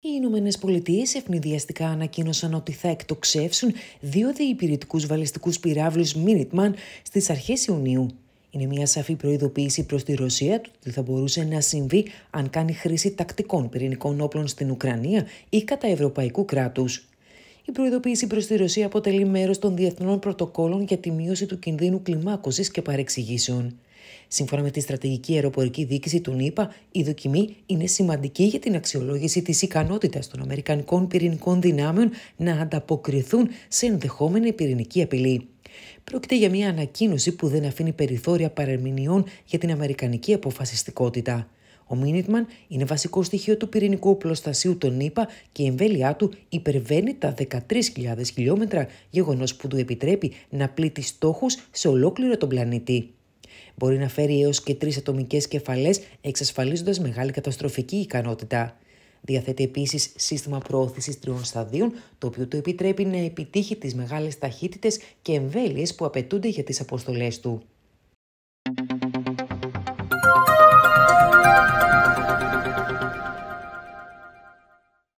Οι Ηνωμένες Πολιτείες ευνηδιαστικά ανακοίνωσαν ότι θα εκτοξεύσουν δύο διυπηρετικούς βαλιστικούς πυράβλους Minuteman στις αρχές Ιουνίου. Είναι μια σαφή προειδοποίηση προς τη Ρωσία του ότι θα μπορούσε να συμβεί αν κάνει χρήση τακτικών πυρηνικών όπλων στην Ουκρανία ή κατά ευρωπαϊκού κράτους. Η προειδοποίηση προς τη Ρωσία αποτελεί μέρος των διεθνών πρωτοκόλων για τη μείωση του κινδύνου κλιμάκωσης και παρεξηγήσεων. Σύμφωνα με τη στρατηγική αεροπορική διοίκηση του ΝΥΠΑ, η δοκιμή είναι σημαντική για την αξιολόγηση της ικανότητας των Αμερικανικών πυρηνικών δυνάμεων να ανταποκριθούν σε ενδεχόμενη πυρηνική απειλή. Πρόκειται για μια ανακοίνωση που δεν αφήνει περιθώρια παρεμηνιών για την Αμερικανική αποφασιστικότητα. Ο Μίνιτμαν είναι βασικό στοιχείο του πυρηνικού οπλοστασίου των ΗΠΑ και η εμβέλειά του υπερβαίνει τα 13.000 χιλιόμετρα, γεγονός που του επιτρέπει να πλήττει στόχους σε ολόκληρο τον πλανήτη μπορεί να φέρει έως και τρεις ατομικές κεφαλές, εξασφαλίζοντας μεγάλη καταστροφική ικανότητα. Διαθέτει επίσης σύστημα προώθησης τριών σταδίων, το οποίο του επιτρέπει να επιτύχει τις μεγάλες ταχύτητες και εμβέλειες που απαιτούνται για τις αποστολές του.